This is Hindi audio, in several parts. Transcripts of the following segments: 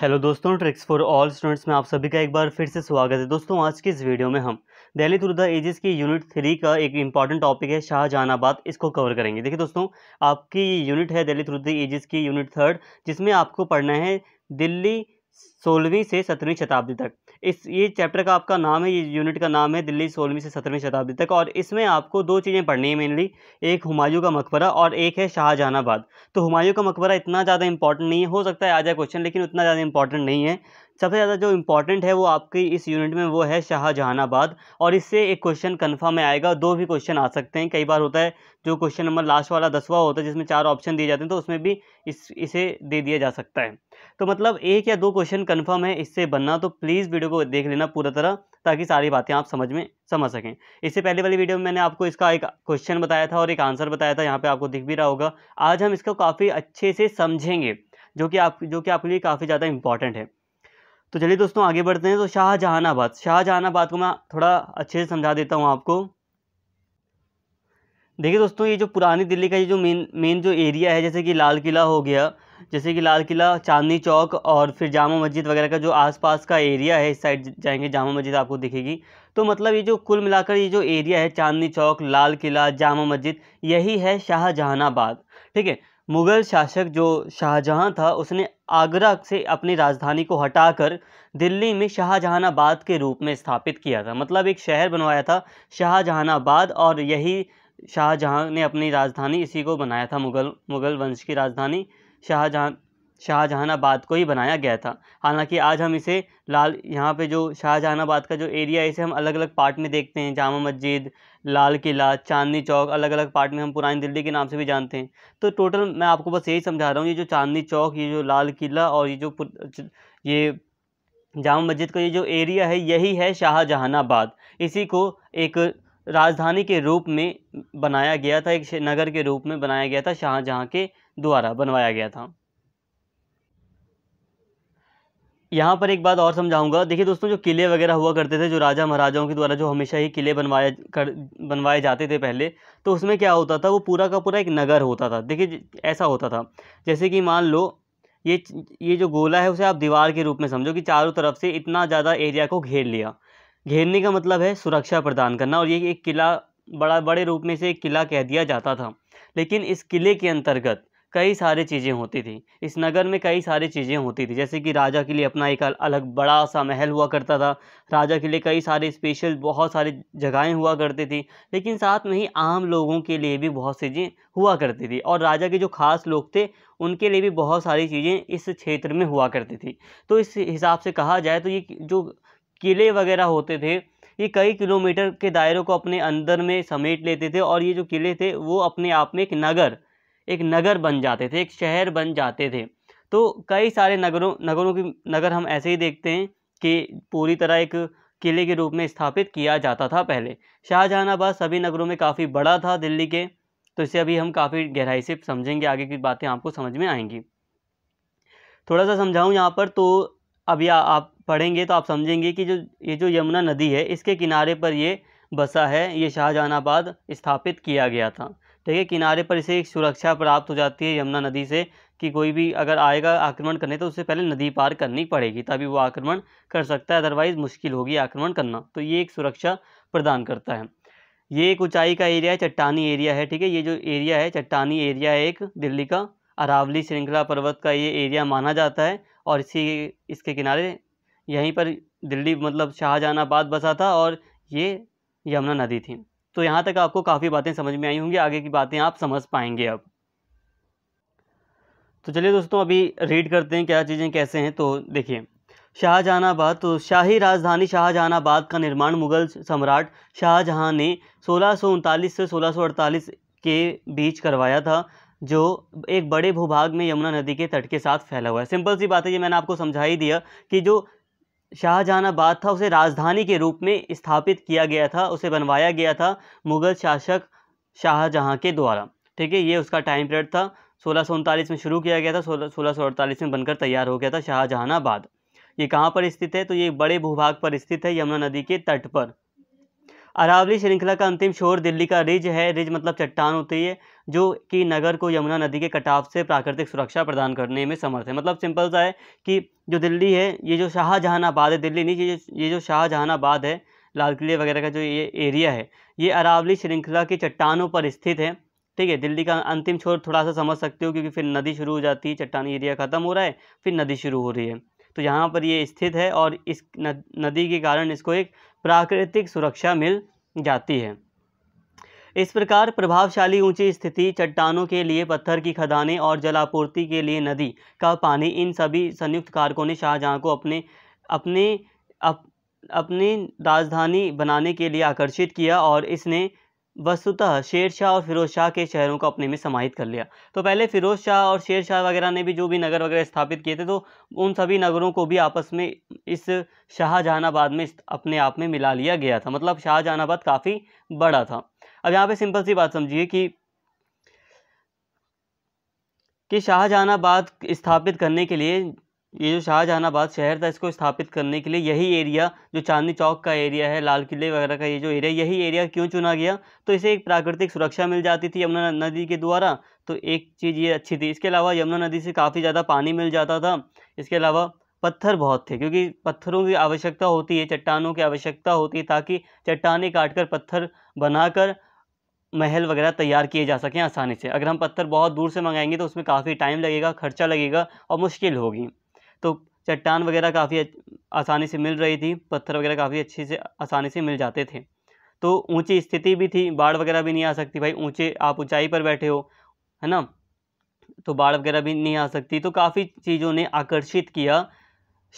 हेलो दोस्तों ट्रिक्स फॉर ऑल स्टूडेंट्स में आप सभी का एक बार फिर से स्वागत है दोस्तों आज की इस वीडियो में हम दिल्ली थ्रू द एजेस की यूनिट थ्री का एक इंपॉर्टेंट टॉपिक है शाहजहानाबाद इसको कवर करेंगे देखिए दोस्तों आपकी ये यूनिट है दिल्ली थ्रू द एजेस की यूनिट थर्ड जिसमें आपको पढ़ना है दिल्ली सोलहवीं से सत्रहवीं शताब्दी तक इस ये चैप्टर का आपका नाम है ये यूनिट का नाम है दिल्ली सोलहवीं से सत्रहवीं शताब्दी तक और इसमें आपको दो चीज़ें पढ़नी है मेनली एक हुमायूं का मकबरा और एक है शाहजहानाबाद तो हुमायूं का मकबरा इतना ज़्यादा इंपॉर्टेंट नहीं है हो सकता है आ जाए क्वेश्चन लेकिन उतना ज़्यादा इंपॉर्टेंट नहीं है सबसे ज़्यादा जो इम्पॉर्टेंट है वो आपकी इस यूनिट में वो है शाहजहानाबाद और इससे एक क्वेश्चन कन्फर्म में आएगा दो भी क्वेश्चन आ सकते हैं कई बार होता है जो क्वेश्चन नंबर लास्ट वाला दसवा होता है जिसमें चार ऑप्शन दिए जाते हैं तो उसमें भी इस इसे दे दिया जा सकता है तो मतलब एक या दो क्वेश्चन कन्फर्म है इससे बनना तो प्लीज़ वीडियो को देख लेना पूरा तरह ताकि सारी बातें आप समझ में समझ सकें इससे पहले वाली वीडियो में मैंने आपको इसका एक क्वेश्चन बताया था और एक आंसर बताया था यहाँ पे आपको दिख भी रहा होगा आज हम इसको काफ़ी अच्छे से समझेंगे जो कि आप जो कि आपके लिए काफ़ी ज़्यादा इंपॉर्टेंट है तो चलिए दोस्तों आगे बढ़ते हैं तो शाहजहानाबाद शाहजहानाबाद को मैं थोड़ा अच्छे से समझा देता हूँ आपको देखिए दोस्तों ये जो पुरानी दिल्ली का ये जो मेन मेन जो एरिया है जैसे कि लाल किला हो गया जैसे कि लाल किला चांदनी चौक और फिर जामा मस्जिद वगैरह का जो आसपास का एरिया है इस साइड जाएंगे जामा मस्जिद आपको दिखेगी तो मतलब ये जो कुल मिलाकर ये जो एरिया है चांदनी चौक लाल किला जामा मस्जिद यही है शाहजहानाबाद ठीक है मुग़ल शासक जो शाहजहाँ था उसने आगरा से अपनी राजधानी को हटाकर दिल्ली में शाहजहानाबाद के रूप में स्थापित किया था मतलब एक शहर बनवाया था शाहजहानाबाद और यही शाहजहाँ ने अपनी राजधानी इसी को बनाया था मुग़ल मुग़ल वंश की राजधानी शाहजहां शाहजहानाबाद को ही बनाया गया था हालांकि आज हम इसे लाल यहाँ पे जो शाहजहानाबाद का जो एरिया है इसे हम अलग अलग पार्ट में देखते हैं जामा मस्जिद लाल किला चांदनी चौक अलग अलग पार्ट में हम पुरानी दिल्ली के नाम से भी जानते हैं तो टोटल मैं आपको बस यही समझा रहा हूँ ये जो चांदनी चौक ये जो लाल किला और ये जो ये जामा मस्जिद का ये जो एरिया है यही है शाहजहानाबाद इसी को एक राजधानी के रूप में बनाया गया था एक नगर के रूप में बनाया गया था शाहजहाँ के द्वारा बनवाया गया था यहाँ पर एक बात और समझाऊंगा देखिए दोस्तों जो किले वगैरह हुआ करते थे जो राजा महाराजाओं के द्वारा जो हमेशा ही किले बनवाए कर बनवाए जाते थे पहले तो उसमें क्या होता था वो पूरा का पूरा एक नगर होता था देखिए ऐसा होता था जैसे कि मान लो ये ये जो गोला है उसे आप दीवार के रूप में समझो कि चारों तरफ से इतना ज़्यादा एरिया को घेर लिया घेरने का मतलब है सुरक्षा प्रदान करना और ये एक किला बड़ा बड़े रूप में से एक किला कह दिया जाता था लेकिन इस किले के अंतर्गत कई सारी चीज़ें होती थी इस नगर में कई सारी चीज़ें होती थी जैसे कि राजा के लिए अपना एक अलग बड़ा सा महल हुआ करता था राजा के लिए कई सारे स्पेशल बहुत सारी जगहें हुआ करती थी लेकिन साथ में ही आम लोगों के लिए भी बहुत सी चीज़ें हुआ करती थी और राजा के जो खास लोग थे उनके लिए भी बहुत सारी चीज़ें इस क्षेत्र में हुआ करती थी तो इस हिसाब से कहा जाए तो ये जो किले वगैरह होते थे ये कई किलोमीटर के दायरों को अपने अंदर में समेट लेते थे और ये जो किले थे वो अपने आप में एक नगर एक नगर बन जाते थे एक शहर बन जाते थे तो कई सारे नगरों नगरों की नगर हम ऐसे ही देखते हैं कि पूरी तरह एक किले के रूप में स्थापित किया जाता था पहले शाहजहानाबाद सभी नगरों में काफ़ी बड़ा था दिल्ली के तो इसे अभी हम काफ़ी गहराई से समझेंगे आगे की बातें आपको समझ में आएंगी थोड़ा सा समझाऊँ यहाँ पर तो अभी आ, आप पढ़ेंगे तो आप समझेंगे कि जो ये जो यमुना नदी है इसके किनारे पर ये बसा है ये शाहजहानाबाद स्थापित किया गया था ठीक है किनारे पर इसे एक सुरक्षा प्राप्त हो जाती है यमुना नदी से कि कोई भी अगर आएगा आक्रमण करने तो उससे पहले नदी पार करनी पड़ेगी तभी वो आक्रमण कर सकता है अदरवाइज़ मुश्किल होगी आक्रमण करना तो ये एक सुरक्षा प्रदान करता है ये एक ऊंचाई का एरिया है चट्टानी एरिया है ठीक है ये जो एरिया है चट्टानी एरिया है एक दिल्ली का अरावली श्रृंखला पर्वत का ये एरिया माना जाता है और इसी इसके किनारे यहीं पर दिल्ली मतलब शाहजहानाबाद बसा था और ये यमुना नदी थी तो यहाँ तक आपको काफ़ी बातें समझ में आई होंगी आगे की बातें आप समझ पाएंगे अब तो चलिए दोस्तों अभी रीड करते हैं क्या चीज़ें कैसे हैं तो देखिए शाहजहानाबाद तो शाही राजधानी शाहजहानाबाद का निर्माण मुगल सम्राट शाहजहां ने सोलह से सोलह के बीच करवाया था जो एक बड़े भूभाग में यमुना नदी के तट के साथ फैला हुआ है सिंपल सी बात है ये मैंने आपको समझा ही दिया कि जो शाहजहानाबाद था उसे राजधानी के रूप में स्थापित किया गया था उसे बनवाया गया था मुग़ल शासक शाहजहाँ के द्वारा ठीक है ये उसका टाइम पीरियड था सोलह में शुरू किया गया था सोलह सोलह में बनकर तैयार हो गया था शाहजहानाबाद ये कहाँ पर स्थित है तो ये बड़े भूभाग पर स्थित है यमुना नदी के तट पर अरावली श्रृंखला का अंतिम छोर दिल्ली का रिज है रिज मतलब चट्टान होती है जो कि नगर को यमुना नदी के कटाव से प्राकृतिक सुरक्षा प्रदान करने में समर्थ है मतलब सिंपल सा है कि जो दिल्ली है ये जो शाहजहानाबाद है दिल्ली नहीं ये जो शाहजहानाबाद है लाल किले वगैरह का जो ये एरिया है ये अरावली श्रृंखला की चट्टानों पर स्थित है ठीक है दिल्ली का अंतिम छोर थोड़ा सा समझ सकते हो क्योंकि फिर नदी शुरू हो जाती है चट्टान एरिया ख़त्म हो रहा है फिर नदी शुरू हो रही है तो यहाँ पर ये स्थित है और इस नदी के कारण इसको एक प्राकृतिक सुरक्षा मिल जाती है इस प्रकार प्रभावशाली ऊंची स्थिति चट्टानों के लिए पत्थर की खदानें और जलापूर्ति के लिए नदी का पानी इन सभी संयुक्त कारकों ने शाहजहाँ को अपने अपने अप, अपनी राजधानी बनाने के लिए आकर्षित किया और इसने वस्तुतः शेर शाह और फिरोज शाह के शहरों को अपने में समाहित कर लिया तो पहले फिरोज शाह और शेर शाह वगैरह ने भी जो भी नगर वगैरह स्थापित किए थे तो उन सभी नगरों को भी आपस में इस शाहजहानाबाद में अपने आप में मिला लिया गया था मतलब शाहजहानाबाद काफ़ी बड़ा था अब यहाँ पे सिंपल सी बात समझिए कि कि शाहजहानाबाद स्थापित करने के लिए ये जो शाहजहानाबाद शहर था इसको स्थापित करने के लिए यही एरिया जो चांदनी चौक का एरिया है लाल किले वगैरह का ये जो एरिया यही एरिया क्यों चुना गया तो इसे एक प्राकृतिक सुरक्षा मिल जाती थी यमुना नदी के द्वारा तो एक चीज़ ये अच्छी थी इसके अलावा यमुना नदी से काफ़ी ज़्यादा पानी मिल जाता था इसके अलावा पत्थर बहुत थे क्योंकि पत्थरों की आवश्यकता होती है चट्टानों की आवश्यकता होती है ताकि चट्टाने काटकर पत्थर बनाकर महल वगैरह तैयार किए जा सकें आसानी से अगर हम पत्थर बहुत दूर से मंगाएंगे तो उसमें काफ़ी टाइम लगेगा खर्चा लगेगा और मुश्किल होगी तो चट्टान वगैरह काफ़ी आसानी से मिल रही थी पत्थर वगैरह काफ़ी अच्छे से आसानी से मिल जाते थे तो ऊंची स्थिति भी थी बाढ़ वगैरह भी नहीं आ सकती भाई ऊंचे आप ऊंचाई पर बैठे हो है ना तो बाढ़ वगैरह भी नहीं आ सकती तो काफ़ी चीज़ों ने आकर्षित किया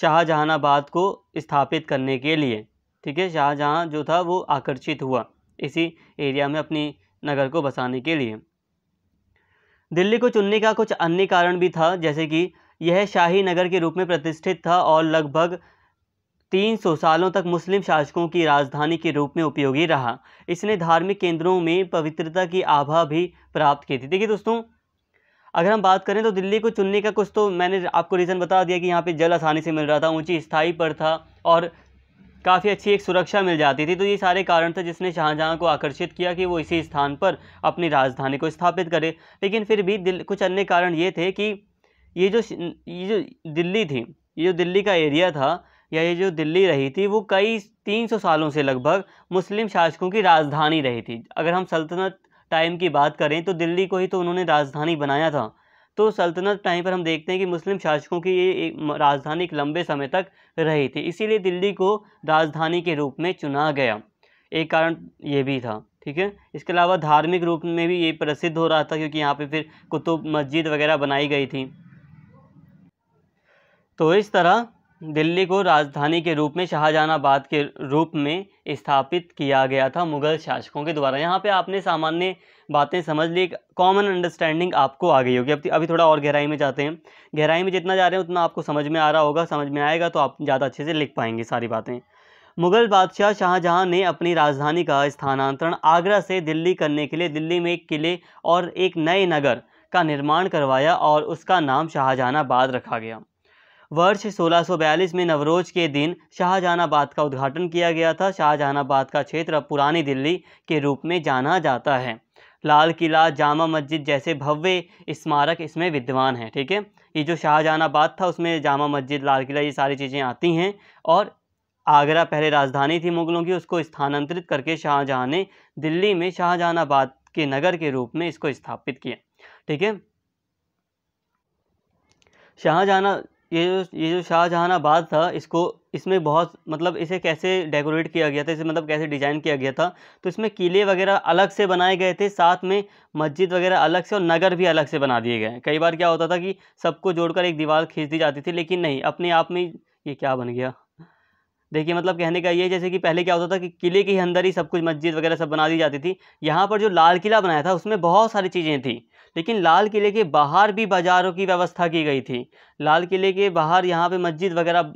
शाहजहानाबाद को स्थापित करने के लिए ठीक है शाहजहाँ जो था वो आकर्षित हुआ इसी एरिया में अपनी नगर को बसाने के लिए दिल्ली को चुनने का कुछ अन्य कारण भी था जैसे कि यह शाही नगर के रूप में प्रतिष्ठित था और लगभग 300 सालों तक मुस्लिम शासकों की राजधानी के रूप में उपयोगी रहा इसने धार्मिक केंद्रों में पवित्रता की आभा भी प्राप्त की थी देखिए दोस्तों अगर हम बात करें तो दिल्ली को चुनने का कुछ तो मैंने आपको रीज़न बता दिया कि यहाँ पे जल आसानी से मिल रहा था ऊंची स्थाई पर था और काफ़ी अच्छी एक सुरक्षा मिल जाती थी तो ये सारे कारण थे जिसने शाहजहाँ को आकर्षित किया कि वो इसी स्थान पर अपनी राजधानी को स्थापित करे लेकिन फिर भी दिल कुछ अन्य कारण ये थे कि ये जो ये जो दिल्ली थी ये जो दिल्ली का एरिया था या ये जो दिल्ली रही थी वो कई 300 सालों से लगभग मुस्लिम शासकों की राजधानी रही थी अगर हम सल्तनत टाइम की बात करें तो दिल्ली को ही तो उन्होंने राजधानी बनाया था तो सल्तनत टाइम पर हम देखते हैं कि मुस्लिम शासकों की ये एक राजधानी एक लंबे समय तक रही थी इसीलिए दिल्ली को राजधानी के रूप में चुना गया एक कारण ये भी था ठीक है इसके अलावा धार्मिक रूप में भी ये प्रसिद्ध हो रहा था क्योंकि यहाँ पे फिर कुतुब मस्जिद वगैरह बनाई गई थी तो इस तरह दिल्ली को राजधानी के रूप में शाहजहानाबाद के रूप में स्थापित किया गया था मुगल शासकों के द्वारा यहाँ पे आपने सामान्य बातें समझ ली कॉमन अंडरस्टैंडिंग आपको आ गई होगी अब अभी थोड़ा और गहराई में जाते हैं गहराई में जितना जा रहे हैं उतना आपको समझ में आ रहा होगा समझ में आएगा तो आप ज़्यादा अच्छे से लिख पाएंगे सारी बातें मुगल बादशाह शाहजहाँ ने अपनी राजधानी का स्थानांतरण आगरा से दिल्ली करने के लिए दिल्ली में एक किले और एक नए नगर का निर्माण करवाया और उसका नाम शाहजहानाबाद रखा गया वर्ष 1642 में नवरोज के दिन शाहजहानाबाद का उद्घाटन किया गया था शाहजहानाबाद का क्षेत्र अब पुरानी दिल्ली के रूप में जाना जाता है लाल किला जामा मस्जिद जैसे भव्य स्मारक इसमें विद्वान हैं ठीक है ये जो शाहजहानाबाद था उसमें जामा मस्जिद लाल किला ये सारी चीज़ें आती हैं और आगरा पहले राजधानी थी मुगलों की उसको स्थानांतरित करके शाहजहाँ ने दिल्ली में शाहजहानाबाद के नगर के रूप में इसको स्थापित किया ठीक है शाहजहाँ ये जो ये जो शाहजहानाबाद था इसको इसमें बहुत मतलब इसे कैसे डेकोरेट किया गया था इसे मतलब कैसे डिज़ाइन किया गया था तो इसमें किले वगैरह अलग से बनाए गए थे साथ में मस्जिद वगैरह अलग से और नगर भी अलग से बना दिए गए कई बार क्या होता था कि सबको जोड़कर एक दीवार खींच दी जाती थी लेकिन नहीं अपने आप में ये क्या बन गया देखिए मतलब कहने का ये जैसे कि पहले क्या होता था कि किले के अंदर ही सब कुछ मस्जिद वगैरह सब बना दी जाती थी यहाँ पर जो लाल किला बनाया था उसमें बहुत सारी चीज़ें थी लेकिन लाल किले के बाहर भी बाज़ारों की व्यवस्था की गई थी लाल किले के बाहर यहाँ पे मस्जिद वगैरह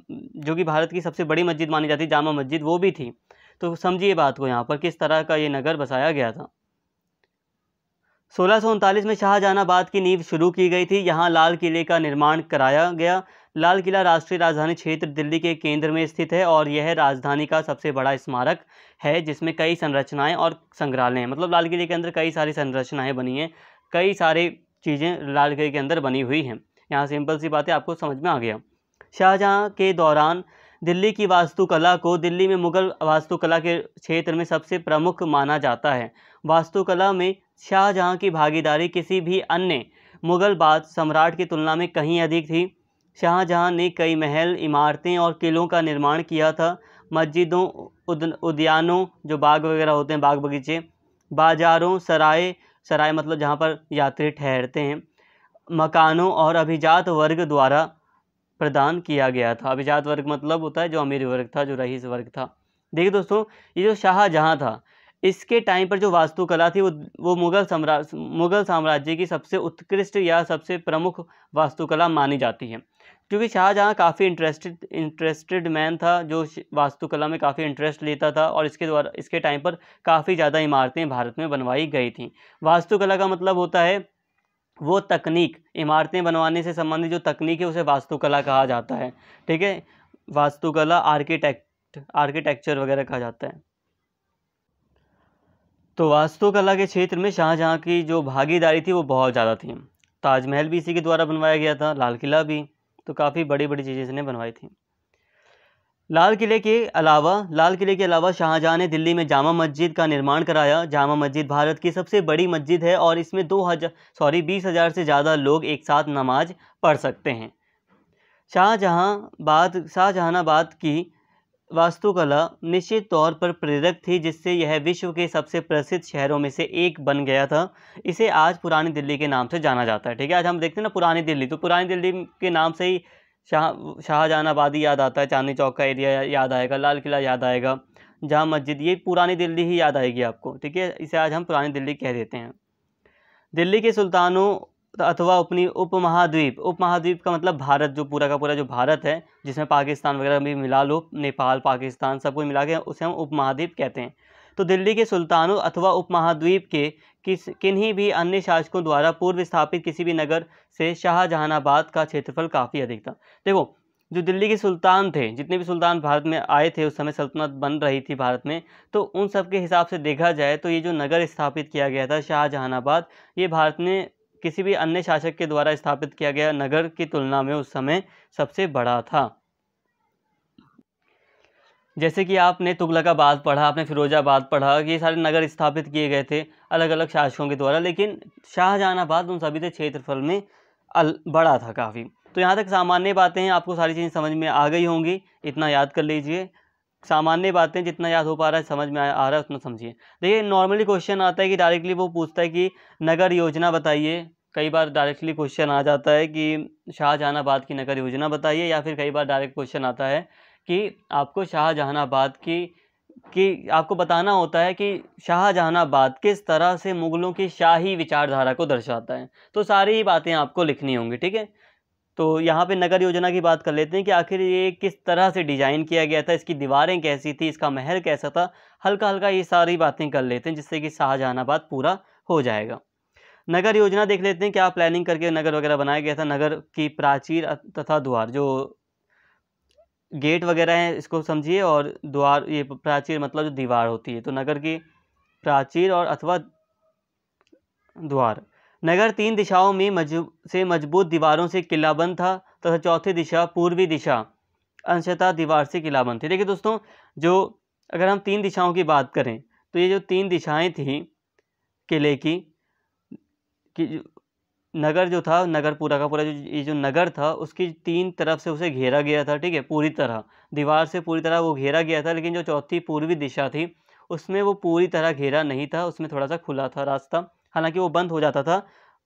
जो कि भारत की सबसे बड़ी मस्जिद मानी जाती जामा मस्जिद वो भी थी तो समझिए बात को यहाँ पर किस तरह का ये नगर बसाया गया था सोलह में शाहजहानाबाद की नींव शुरू की गई थी यहाँ लाल किले का निर्माण कराया गया लाल किला राष्ट्रीय राजधानी क्षेत्र दिल्ली के केंद्र में स्थित है और यह राजधानी का सबसे बड़ा स्मारक है जिसमें कई संरचनाएं और संग्रहालय हैं मतलब लाल किले के अंदर कई सारी संरचनाएं बनी हैं कई सारी चीज़ें लाल किले के अंदर बनी हुई हैं यहाँ सिंपल सी बातें आपको समझ में आ गया शाहजहाँ के दौरान दिल्ली की वास्तुकला को दिल्ली में मुगल वास्तुकला के क्षेत्र में सबसे प्रमुख माना जाता है वास्तुकला में शाहजहाँ की भागीदारी किसी भी अन्य मुगल बाद सम्राट की तुलना में कहीं अधिक थी शाहजहाँ ने कई महल इमारतें और किलों का निर्माण किया था मस्जिदों उद्यानों जो बाग वगैरह होते हैं बाग बगीचे बाजारों सराय सराय मतलब जहाँ पर यात्री ठहरते हैं मकानों और अभिजात वर्ग द्वारा प्रदान किया गया था अभिजात वर्ग मतलब होता है जो अमीर वर्ग था जो रईस वर्ग था देखिए दोस्तों ये जो शाहजहाँ था इसके टाइम पर जो वास्तुकला थी वो वो मुगल सम्राट मुगल साम्राज्य की सबसे उत्कृष्ट या सबसे प्रमुख वास्तुकला मानी जाती है क्योंकि शाहजहाँ काफ़ी इंटरेस्टेड इंटरेस्टेड मैन था जो वास्तुकला में काफ़ी इंटरेस्ट लेता था और इसके द्वारा इसके टाइम पर काफ़ी ज़्यादा इमारतें भारत में बनवाई गई थी वास्तुकला का मतलब होता है वो तकनीक इमारतें बनवाने से संबंधित जो तकनीक है उसे वास्तुकला कहा जाता है ठीक है वास्तुकला आर्किटेक्ट आर्किटेक्चर वगैरह कहा जाता है तो वास्तुकला के क्षेत्र में शाहजहाँ की जो भागीदारी थी वो बहुत ज़्यादा थी ताजमहल भी इसी के द्वारा बनवाया गया था लाल किला भी तो काफ़ी बड़ी बड़ी चीज़ें इसने बनवाई थी लाल किले के अलावा लाल किले के अलावा शाहजहाँ ने दिल्ली में जामा मस्जिद का निर्माण कराया जामा मस्जिद भारत की सबसे बड़ी मस्जिद है और इसमें दो हज़ार सॉरी बीस हज़ार से ज़्यादा लोग एक साथ नमाज पढ़ सकते हैं शाहजहाँ बाद शाहजहाँबाद की वास्तुकला निश्चित तौर पर प्रेरक थी जिससे यह विश्व के सबसे प्रसिद्ध शहरों में से एक बन गया था इसे आज पुरानी दिल्ली के नाम से जाना जाता है ठीक है आज हम देखते हैं ना पुरानी दिल्ली तो पुरानी दिल्ली के नाम से ही शाह शाहजहां आबादी याद आता है चांदनी चौक का एरिया याद आएगा लाल किला याद आएगा जहाँ मस्जिद ये पुरानी दिल्ली ही याद आएगी आपको ठीक है इसे आज हम पुरानी दिल्ली कह देते हैं दिल्ली के सुल्तानों अथवा अपनी उपमहाद्वीप उपमहाद्वीप का मतलब भारत जो पूरा का पूरा जो भारत है जिसमें पाकिस्तान वगैरह भी मिला लो नेपाल पाकिस्तान सब कुछ मिला के उसे हम उपमहाद्वीप कहते हैं तो दिल्ली के सुल्तानों अथवा उपमहाद्वीप के किस किन्हीं भी अन्य शासकों द्वारा पूर्व स्थापित किसी भी नगर से शाहजहानाबाद का क्षेत्रफल काफ़ी अधिक था देखो जो दिल्ली के सुल्तान थे जितने भी सुल्तान भारत में आए थे उस समय सल्तनत बन रही थी भारत में तो उन सब के हिसाब से देखा जाए तो ये जो नगर स्थापित किया गया था शाहजहानाबाद ये भारत में किसी भी अन्य शासक के द्वारा स्थापित किया गया नगर की तुलना में उस समय सबसे बड़ा था जैसे कि आपने तुगलकाबाद पढ़ा आपने फिरोजाबाद पढ़ा ये सारे नगर स्थापित किए गए थे अलग अलग शासकों के द्वारा लेकिन शाहजहानाबाद उन सभी के क्षेत्रफल में अल बड़ा था काफ़ी तो यहाँ तक सामान्य बातें हैं आपको सारी चीज़ें समझ में आ गई होंगी इतना याद कर लीजिए सामान्य बातें जितना याद हो पा रहा है समझ में आ रहा है उतना समझिए देखिए नॉर्मली क्वेश्चन आता है कि डायरेक्टली वो पूछता है कि नगर योजना बताइए कई बार डायरेक्टली क्वेश्चन आ जाता है कि शाहजहानाबाद की नगर योजना बताइए या फिर कई बार डायरेक्ट क्वेश्चन आता है कि आपको शाहजहानाबाद की कि आपको बताना होता है कि शाहजहानाबाद किस तरह से मुग़लों की शाही विचारधारा को दर्शाता है तो सारी ही बातें आपको लिखनी होंगी ठीक है तो यहाँ पे नगर योजना की बात कर लेते हैं कि आखिर ये किस तरह से डिज़ाइन किया गया था इसकी दीवारें कैसी थी इसका महल कैसा था हल्का हल्का ये सारी बातें कर लेते हैं जिससे कि शाहजहानाबाद पूरा हो जाएगा नगर योजना देख लेते हैं क्या प्लानिंग करके नगर वगैरह बनाया गया था नगर की प्राचीर तथा द्वार जो गेट वगैरह हैं इसको समझिए और द्वार ये प्राचीर मतलब जो दीवार होती है तो नगर की प्राचीर और अथवा द्वार नगर तीन दिशाओं में मजब, से मजबूत दीवारों से किलाबंद था तथा चौथी दिशा पूर्वी दिशा अंशतः दीवार से किलाबंद थी देखिए दोस्तों जो अगर हम तीन दिशाओं की बात करें तो ये जो तीन दिशाएं थी किले की कि नगर जो था नगर पूरा का पूरा जो ये जो नगर था उसकी तीन तरफ से उसे घेरा गया था ठीक है पूरी तरह दीवार से पूरी तरह वो घेरा गया था लेकिन जो चौथी पूर्वी दिशा थी उसमें वो पूरी तरह घेरा नहीं था उसमें थोड़ा सा खुला था रास्ता हालांकि वो बंद हो जाता था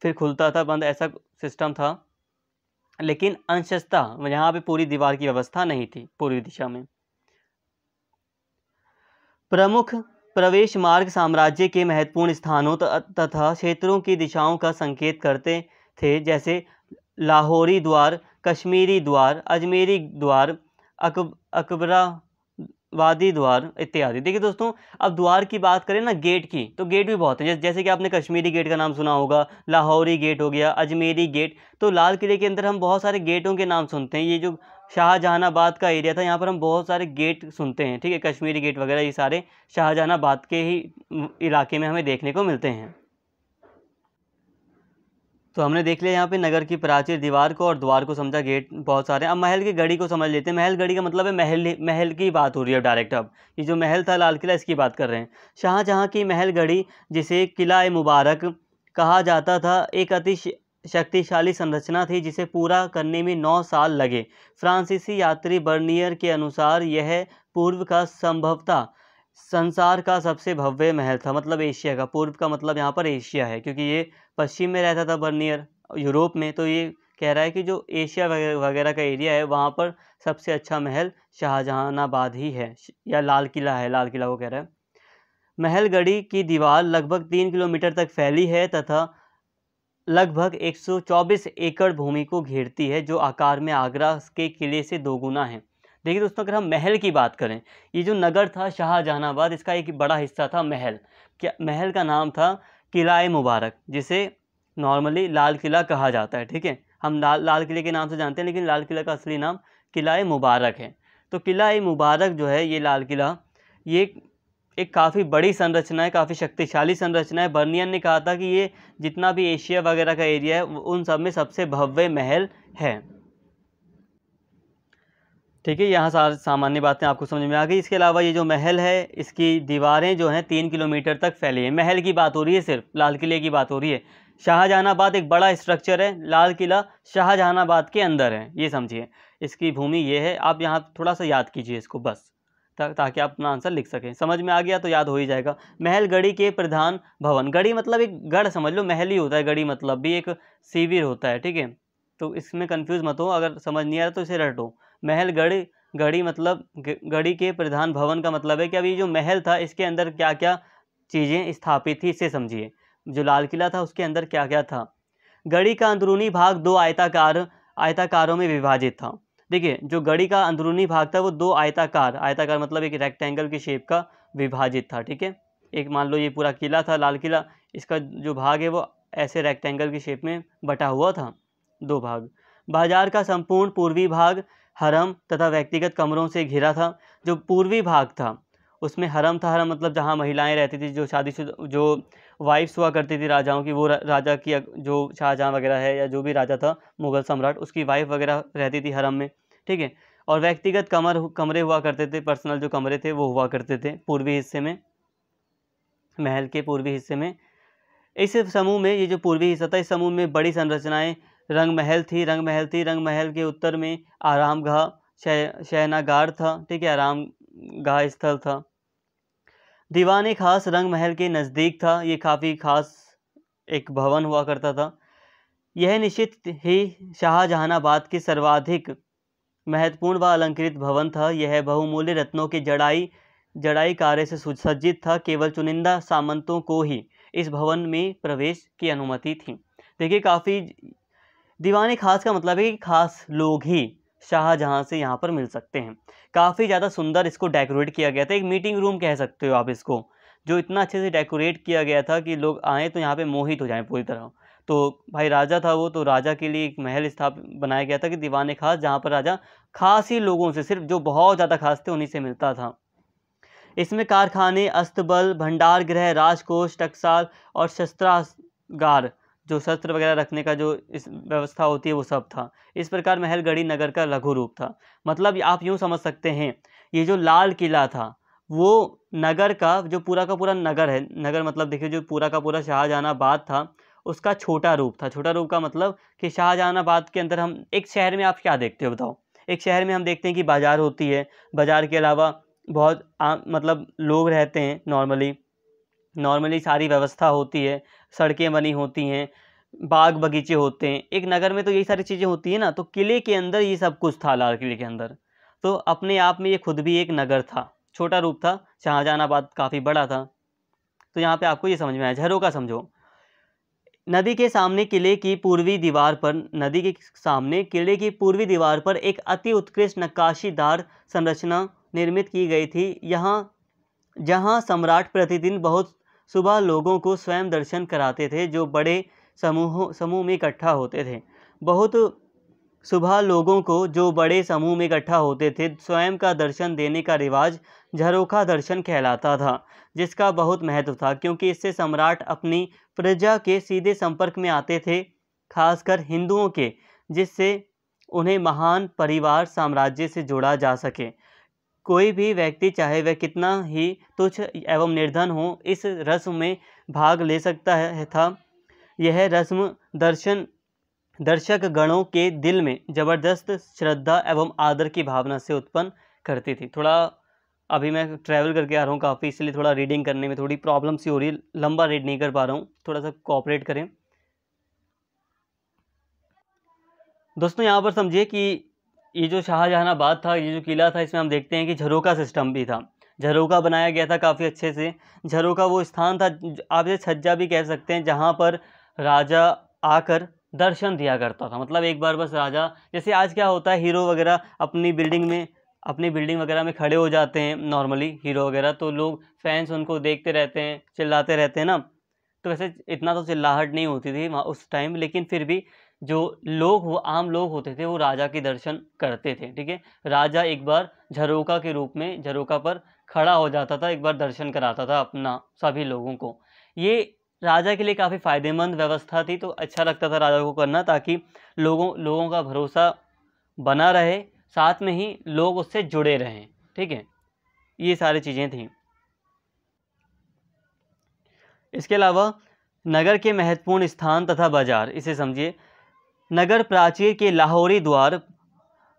फिर खुलता था बंद ऐसा सिस्टम था लेकिन अंशस्ता यहाँ पे पूरी दीवार की व्यवस्था नहीं थी पूर्वी दिशा में प्रमुख प्रवेश मार्ग साम्राज्य के महत्वपूर्ण स्थानों तथा क्षेत्रों की दिशाओं का संकेत करते थे जैसे लाहौरी द्वार कश्मीरी द्वार अजमेरी द्वार अकब अकबरा वादी द्वार इत्यादि देखिए दोस्तों अब द्वार की बात करें ना गेट की तो गेट भी बहुत है जैसे कि आपने कश्मीरी गेट का नाम सुना होगा लाहौरी गेट हो गया अजमेरी गेट तो लाल किले के अंदर हम बहुत सारे गेटों के नाम सुनते हैं ये जो शाहजहानाबाद का एरिया था यहाँ पर हम बहुत सारे गेट सुनते हैं ठीक है कश्मीरी गेट वगैरह ये सारे शाहजहानाबाद के ही इलाके में हमें देखने को मिलते हैं तो हमने देख लिया यहाँ पे नगर की प्राचीर दीवार को और द्वार को समझा गेट बहुत सारे अब महल की गढ़ी को समझ लेते हैं महल गढ़ी का मतलब है महल महल की बात हो रही है डायरेक्ट अब ये जो महल था लाल किला इसकी बात कर रहे हैं शाहजहाँ की महल गढ़ी जिसे किला मुबारक कहा जाता था एक अति शक्तिशाली संरचना थी जिसे पूरा करने में नौ साल लगे फ्रांसीसी यात्री बर्नियर के अनुसार यह पूर्व का संभवता संसार का सबसे भव्य महल था मतलब एशिया का पूर्व का मतलब यहाँ पर एशिया है क्योंकि ये पश्चिम में रहता था बर्नियर यूरोप में तो ये कह रहा है कि जो एशिया वगैरह का एरिया है वहाँ पर सबसे अच्छा महल शाहजहानाबाद ही है या लाल किला है लाल किला को कह रहा है महलगढ़ी की दीवार लगभग तीन किलोमीटर तक फैली है तथा लगभग 124 एकड़ भूमि को घेरती है जो आकार में आगरा के किले से दोगुना है देखिए दोस्तों अगर हम महल की बात करें ये जो नगर था शाहजहानाबाद इसका एक बड़ा हिस्सा था महल क्या महल का नाम था किला मुबारक जिसे नॉर्मली लाल किला कहा जाता है ठीक है हम लाल लाल किले के नाम से जानते हैं लेकिन लाल किला का असली नाम किला मुबारक है तो किला मुबारक जो है ये लाल किला ये एक काफ़ी बड़ी संरचना है काफ़ी शक्तिशाली संरचना है बर्नियन ने कहा था कि ये जितना भी एशिया वगैरह का एरिया है उन सब में सबसे भव्य महल है ठीक है यहाँ सार सामान्य बातें आपको समझ में आ गई इसके अलावा ये जो महल है इसकी दीवारें जो हैं तीन किलोमीटर तक फैली हैं महल की बात हो रही है सिर्फ लाल किले की बात हो रही है शाहजहानाबाद एक बड़ा स्ट्रक्चर है लाल किला शाहजहानाबाद के अंदर है ये समझिए इसकी भूमि ये है आप यहाँ थोड़ा सा याद कीजिए इसको बस ता, ताकि आप अपना आंसर लिख सकें समझ में आ गया तो याद हो ही जाएगा महल गढ़ी के प्रधान भवन गढ़ी मतलब एक गढ़ समझ लो महल ही होता है गढ़ी मतलब भी एक शिविर होता है ठीक है तो इसमें कन्फ्यूज़ मत हो अगर समझ नहीं आ रहा तो इसे रटो महलगढ़ गढ़ी मतलब गढ़ी के प्रधान भवन का मतलब है कि अभी जो महल था इसके अंदर क्या क्या चीज़ें स्थापित थी इसे समझिए जो लाल किला था उसके अंदर क्या क्या था गढ़ी का अंदरूनी भाग दो आयताकार आयताकारों में विभाजित था देखिए जो गढ़ी का अंदरूनी भाग था वो दो आयताकार आयताकार मतलब एक रेक्टेंगल की शेप का विभाजित था ठीक है एक मान लो ये पूरा किला था लाल किला इसका जो भाग है वो ऐसे रेक्टेंगल की शेप में बटा हुआ था दो भाग बाजार का संपूर्ण पूर्वी भाग हरम तथा व्यक्तिगत कमरों से घिरा था जो पूर्वी भाग था उसमें हरम था हरम मतलब जहाँ महिलाएं रहती थी जो शादीशुदा जो वाइफ्स हुआ करती थी राजाओं की वो राजा की जो शाहजहाँ वगैरह है या जो भी राजा था मुग़ल सम्राट उसकी वाइफ वगैरह रहती थी हरम में ठीक है और व्यक्तिगत कमर कमरे हुआ करते थे पर्सनल जो कमरे थे वो हुआ करते थे पूर्वी हिस्से में महल के पूर्वी हिस्से में इस समूह में ये जो पूर्वी हिस्सा था इस समूह में बड़ी संरचनाएँ रंग महल थी रंग महल थी रंग महल के उत्तर में आराम शह, शहनागार था ठीक है आराम गाह स्थल था दीवान खास रंग महल के नज़दीक था ये काफ़ी खास एक भवन हुआ करता था यह निश्चित ही शाहजहानाबाद के सर्वाधिक महत्वपूर्ण व अलंकृत भवन था यह बहुमूल्य रत्नों की जड़ाई जड़ाई कार्य से सुसज्जित था केवल चुनिंदा सामंतों को ही इस भवन में प्रवेश की अनुमति थी देखिए काफ़ी दीवान खास का मतलब है कि खास लोग ही शाहजहाँ से यहाँ पर मिल सकते हैं काफ़ी ज़्यादा सुंदर इसको डेकोरेट किया गया था एक मीटिंग रूम कह सकते हो आप इसको जो इतना अच्छे से डेकोरेट किया गया था कि लोग आएँ तो यहाँ पर मोहित हो जाएँ पूरी तरह तो भाई राजा था वो तो राजा के लिए एक महल स्थापित बनाया गया था कि दीवान खास जहाँ पर राजा खास ही लोगों से सिर्फ जो बहुत ज़्यादा खास थे उन्हीं से मिलता था इसमें कारखाने अस्तबल भंडार गृह राजकोष टक्साल और शस्त्रागार जो शस्त्र वगैरह रखने का जो इस व्यवस्था होती है वो सब था इस प्रकार महलगढ़ी नगर का लघु रूप था मतलब आप यूँ समझ सकते हैं ये जो लाल किला था वो नगर का जो पूरा का पूरा नगर है नगर मतलब देखिए जो पूरा का पूरा शाहजहानाबाद था उसका छोटा रूप था छोटा रूप का मतलब कि शाहजहानाबाद के अंदर हम एक शहर में आप क्या देखते हो बताओ एक शहर में हम देखते हैं कि बाज़ार होती है बाज़ार के अलावा बहुत आ, मतलब लोग रहते हैं नॉर्मली नॉर्मली सारी व्यवस्था होती है सड़कें बनी होती हैं बाग बगीचे होते हैं एक नगर में तो यही सारी चीज़ें होती हैं ना तो किले के अंदर ये सब कुछ था लाल किले के अंदर तो अपने आप में ये खुद भी एक नगर था छोटा रूप था शाहजहानाबाद काफ़ी बड़ा था तो यहाँ पे आपको ये समझ में आया झरों का समझो नदी के सामने किले की पूर्वी दीवार पर नदी के सामने किले की पूर्वी दीवार पर एक अति उत्कृष्ट नक्काशीदार संरचना निर्मित की गई थी यहाँ जहाँ सम्राट प्रतिदिन बहुत सुबह लोगों को स्वयं दर्शन कराते थे जो बड़े समूहों समूह में इकट्ठा होते थे बहुत सुबह लोगों को जो बड़े समूह में इकट्ठा होते थे स्वयं का दर्शन देने का रिवाज झरोखा दर्शन कहलाता था जिसका बहुत महत्व था क्योंकि इससे सम्राट अपनी प्रजा के सीधे संपर्क में आते थे खासकर हिंदुओं के जिससे उन्हें महान परिवार साम्राज्य से जोड़ा जा सके कोई भी व्यक्ति चाहे वह कितना ही तुच्छ एवं निर्धन हो इस रस्म में भाग ले सकता है था यह रस्म दर्शन दर्शक गणों के दिल में ज़बरदस्त श्रद्धा एवं आदर की भावना से उत्पन्न करती थी थोड़ा अभी मैं ट्रैवल करके आ रहा हूँ काफ़ी इसलिए थोड़ा रीडिंग करने में थोड़ी प्रॉब्लम सी हो रही लंबा रीड नहीं कर पा रहा हूँ थोड़ा सा कॉपरेट करें दोस्तों यहाँ पर समझिए कि ये जो शाहजहानाबाद था ये जो किला था इसमें हम देखते हैं कि झरोका सिस्टम भी था झरोका बनाया गया था काफ़ी अच्छे से झरोका वो स्थान था आप जैसे छज्जा भी कह सकते हैं जहाँ पर राजा आकर दर्शन दिया करता था मतलब एक बार बस राजा जैसे आज क्या होता है हीरो वगैरह अपनी बिल्डिंग में अपनी बिल्डिंग वगैरह में खड़े हो जाते हैं नॉर्मली हीरो वगैरह तो लोग फैंस उनको देखते रहते हैं चिल्लाते रहते हैं ना तो वैसे इतना तो चिल्लाहट नहीं होती थी उस टाइम लेकिन फिर भी जो लोग वो आम लोग होते थे वो राजा के दर्शन करते थे ठीक है राजा एक बार झरोका के रूप में झरोका पर खड़ा हो जाता था एक बार दर्शन कराता था अपना सभी लोगों को ये राजा के लिए काफ़ी फायदेमंद व्यवस्था थी तो अच्छा लगता था राजा को करना ताकि लोगों लोगों का भरोसा बना रहे साथ में ही लोग उससे जुड़े रहें ठीक है ये सारी चीज़ें थीं इसके अलावा नगर के महत्वपूर्ण स्थान तथा बाजार इसे समझिए नगर प्राचीर के लाहौरी द्वार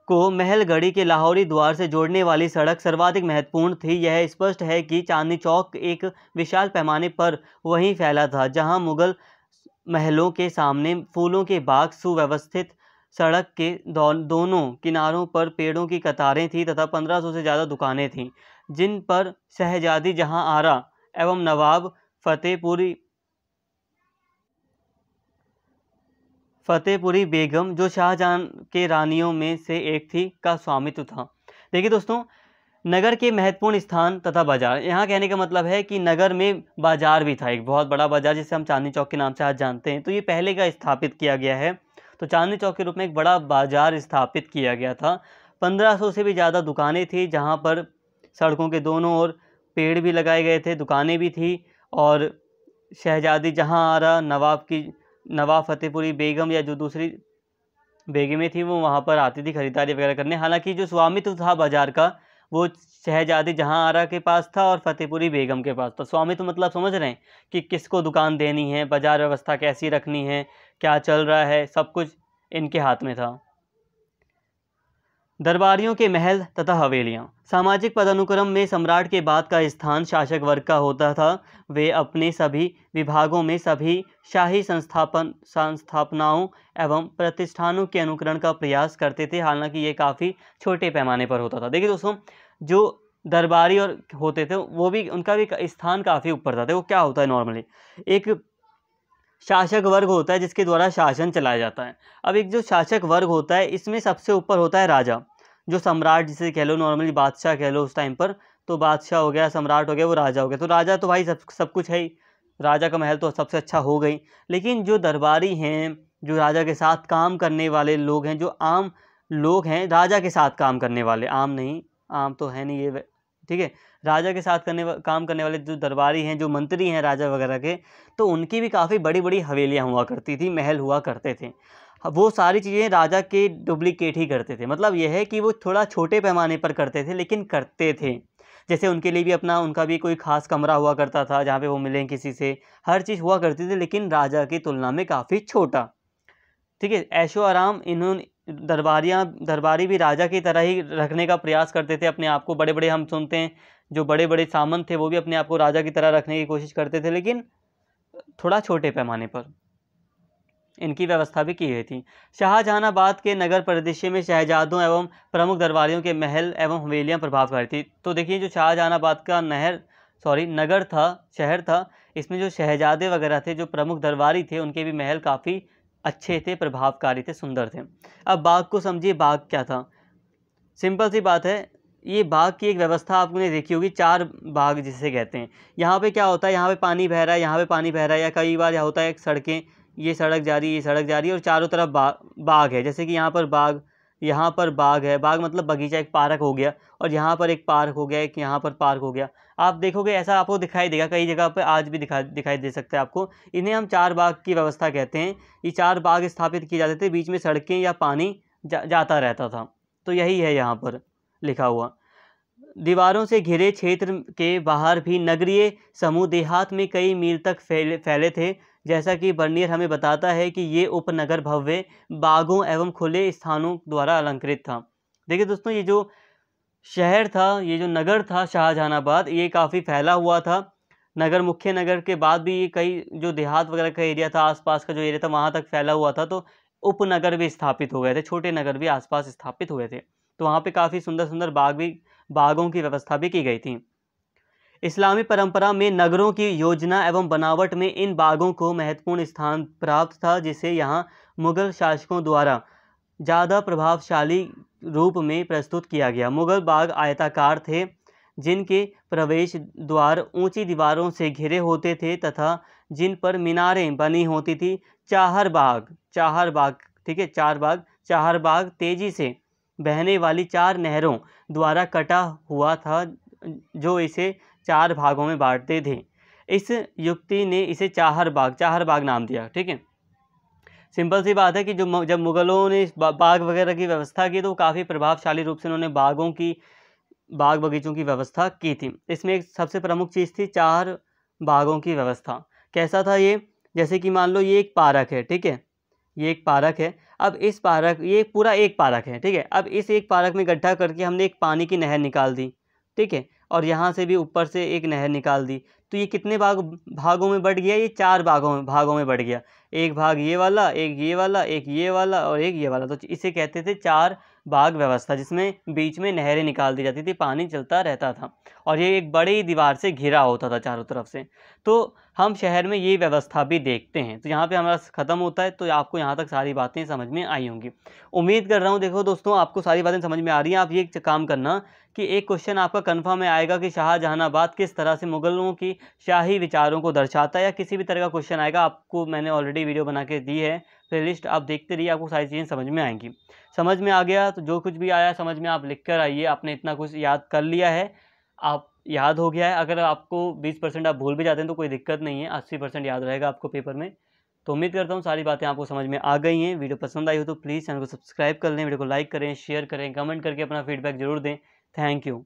को महलगढ़ी के लाहौरी द्वार से जोड़ने वाली सड़क सर्वाधिक महत्वपूर्ण थी यह स्पष्ट है कि चांदनी चौक एक विशाल पैमाने पर वहीं फैला था जहां मुगल महलों के सामने फूलों के बाग सुव्यवस्थित सड़क के दोनों किनारों पर पेड़ों की कतारें थीं तथा 1500 से ज़्यादा दुकानें थीं जिन पर शहजादी जहां आरा एवं नवाब फतेहपुरी फतेहपुरी बेगम जो शाहजहाँ के रानियों में से एक थी का स्वामित्व था देखिए दोस्तों नगर के महत्वपूर्ण स्थान तथा बाजार यहाँ कहने का मतलब है कि नगर में बाजार भी था एक बहुत बड़ा बाजार जिसे हम चांदनी चौक के नाम से आज जानते हैं तो ये पहले का स्थापित किया गया है तो चांदनी चौक के रूप में एक बड़ा बाजार स्थापित किया गया था 1500 से भी ज़्यादा दुकानें थी जहाँ पर सड़कों के दोनों ओर पेड़ भी लगाए गए थे दुकानें भी थी और शहजादी जहाँ आरा नवाब की नवाब फतेहपुरी बेगम या जो दूसरी बेगमें थी वो वहाँ पर आती थी खरीदारी वगैरह करने हालांकि जो स्वामित्व तो था बाजार का वो शहजादी जहाँ आरा के पास था और फतेहपुरी बेगम के पास था स्वामित्व तो मतलब समझ रहे हैं कि किसको दुकान देनी है बाज़ार व्यवस्था कैसी रखनी है क्या चल रहा है सब कुछ इनके हाथ में था दरबारियों के महल तथा हवेलियाँ सामाजिक पदानुक्रम में सम्राट के बाद का स्थान शासक वर्ग का होता था वे अपने सभी विभागों में सभी शाही संस्थापन संस्थापनाओं एवं प्रतिष्ठानों के अनुकरण का प्रयास करते थे हालांकि ये काफ़ी छोटे पैमाने पर होता था देखिए दोस्तों जो दरबारी और होते थे वो भी उनका भी स्थान काफ़ी ऊपर था देखो क्या होता है नॉर्मली एक शासक वर्ग होता है जिसके द्वारा शासन चलाया जाता है अब एक जो शासक वर्ग होता है इसमें सबसे ऊपर होता है राजा जो सम्राट जिसे कह लो नॉर्मली बादशाह कह लो उस टाइम पर तो बादशाह हो गया सम्राट हो गया वो राजा हो गया तो राजा तो भाई सब सब कुछ है ही राजा का महल तो सबसे अच्छा हो गई लेकिन जो दरबारी हैं जो राजा के साथ काम करने वाले लोग हैं जो आम लोग हैं राजा के साथ काम करने वाले आम नहीं आम तो है नहीं ये ठीक है राजा के साथ करने काम करने वाले जो दरबारी हैं जो मंत्री हैं राजा वगैरह के तो उनकी भी काफ़ी बड़ी बड़ी हवेलियाँ हुआ करती थी महल हुआ करते थे वो सारी चीज़ें राजा के डुप्लीकेट ही करते थे मतलब यह है कि वो थोड़ा छोटे पैमाने पर करते थे लेकिन करते थे जैसे उनके लिए भी अपना उनका भी कोई ख़ास कमरा हुआ करता था जहाँ पे वो मिलें किसी से हर चीज़ हुआ करती थी लेकिन राजा की तुलना में काफ़ी छोटा ठीक है ऐशो आराम इन्होंने दरबारियाँ दरबारी भी राजा की तरह ही रखने का प्रयास करते थे अपने आप को बड़े बड़े हम सुनते हैं जो बड़े बड़े सामंत थे वो भी अपने आप को राजा की तरह रखने की कोशिश करते थे लेकिन थोड़ा छोटे पैमाने पर इनकी व्यवस्था भी की गई थी शाहजहानाबाद के नगर परिदृश्य में शहजादों एवं प्रमुख दरबारियों के महल एवं हवेलियाँ प्रभावकारी थी तो देखिए जो शाहजहानाबाद का नहर सॉरी नगर था शहर था इसमें जो शहजादे वगैरह थे जो प्रमुख दरबारी थे उनके भी महल काफ़ी अच्छे थे प्रभावकारी थे सुंदर थे अब बाघ को समझिए बाघ क्या था सिंपल सी बात है ये बाघ की एक व्यवस्था आपने देखी होगी चार बाघ जिसे कहते हैं यहाँ पे क्या होता है यहाँ पे पानी बह रहा है यहाँ पे पानी बह रहा है या कई बार यहाँ होता है एक सड़कें ये सड़क जा रही है ये सड़क जा रही है और चारों तरफ बाघ है जैसे कि यहाँ पर बाघ यहाँ पर बाग है बाग मतलब बगीचा एक पार्क हो गया और यहाँ पर एक पार्क हो गया एक यहाँ पर पार्क हो गया आप देखोगे ऐसा आपको दिखाई देगा कई जगह पर आज भी दिखा दिखाई दे सकता है आपको इन्हें हम चार बाग की व्यवस्था कहते हैं ये चार बाग स्थापित किए जाते थे बीच में सड़कें या पानी जा, जाता रहता था तो यही है यहाँ पर लिखा हुआ दीवारों से घिरे क्षेत्र के बाहर भी नगरीय समूह देहात में कई मील तक फैले फैले थे जैसा कि बर्नियर हमें बताता है कि ये उपनगर भव्य बागों एवं खुले स्थानों द्वारा अलंकृत था देखिए दोस्तों ये जो शहर था ये जो नगर था शाहजहानाबाद ये काफ़ी फैला हुआ था नगर मुख्य नगर के बाद भी ये कई जो देहात वगैरह का एरिया था आसपास का जो एरिया था वहाँ तक फैला हुआ था तो उपनगर भी स्थापित हो गए थे छोटे नगर भी आसपास स्थापित हुए थे तो वहाँ पे काफ़ी सुंदर सुंदर बाग भी बागों की व्यवस्था भी की गई थी इस्लामी परंपरा में नगरों की योजना एवं बनावट में इन बागों को महत्वपूर्ण स्थान प्राप्त था जिसे यहाँ मुगल शासकों द्वारा ज़्यादा प्रभावशाली रूप में प्रस्तुत किया गया मुगल बाग आयताकार थे जिनके प्रवेश द्वार ऊंची दीवारों से घिरे होते थे तथा जिन पर मीनारें बनी होती थी चाहर बाग चाहर बाग ठीक है चार बाग चाहर बाग तेज़ी से बहने वाली चार नहरों द्वारा कटा हुआ था जो इसे चार भागों में बांटते थे इस युक्ति ने इसे चाहर बाग चाहर बाग नाम दिया ठीक है सिंपल सी बात है कि जो जब मुग़लों ने बाग वगैरह की व्यवस्था की तो काफ़ी प्रभावशाली रूप से उन्होंने बागों की बाग बगीचों की व्यवस्था की थी इसमें एक सबसे प्रमुख चीज़ थी चार बागों की व्यवस्था कैसा था ये जैसे कि मान लो ये एक पारक है ठीक है ये एक पारक है अब इस पारक ये पूरा एक पारक है ठीक है अब इस एक पारक में गड्ढा करके हमने एक पानी की नहर निकाल दी ठीक है और यहाँ से भी ऊपर से एक नहर निकाल दी तो ये कितने भाग भागों में बढ़ गया ये चार भागों में भागों में बढ़ गया एक भाग ये वाला एक ये वाला एक ये वाला और एक ये वाला तो इसे कहते थे चार बाग व्यवस्था जिसमें बीच में नहरें निकाल दी जाती थी पानी चलता रहता था और ये एक बड़ी दीवार से घिरा होता था चारों तरफ से तो हम शहर में ये व्यवस्था भी देखते हैं तो यहाँ पे हमारा ख़त्म होता है तो आपको यहाँ तक सारी बातें समझ में आई होंगी उम्मीद कर रहा हूँ देखो दोस्तों आपको सारी बातें समझ में आ रही हैं आप ये काम करना कि एक क्वेश्चन आपका कन्फर्म में आएगा कि शाहजहानाबाद किस तरह से मुगलों की शाही विचारों को दर्शाता है या किसी भी तरह का क्वेश्चन आएगा आपको मैंने ऑलरेडी वीडियो बना के दी है प्लेलिस्ट आप देखते रहिए आपको सारी चीज़ें समझ में आएंगी समझ में आ गया तो जो कुछ भी आया समझ में आप लिख कर आइए आपने इतना कुछ याद कर लिया है आप याद हो गया है अगर आपको 20 परसेंट आप भूल भी जाते हैं तो कोई दिक्कत नहीं है 80 परसेंट याद रहेगा आपको पेपर में तो उम्मीद करता हूँ सारी बातें आपको समझ में आ गई हैं वीडियो पसंद आई हो तो प्लीज़ चैनल को सब्सक्राइब कर लें वीडियो को लाइक करें शेयर करें कमेंट करके अपना फीडबैक जरूर दें थैंक यू